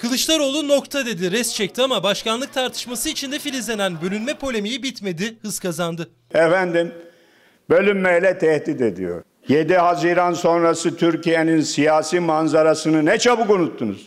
Kılıçdaroğlu nokta dedi, res çekti ama başkanlık tartışması içinde filizlenen bölünme polemiği bitmedi, hız kazandı. Efendim, bölünmeyle tehdit ediyor. 7 Haziran sonrası Türkiye'nin siyasi manzarasını ne çabuk unuttunuz.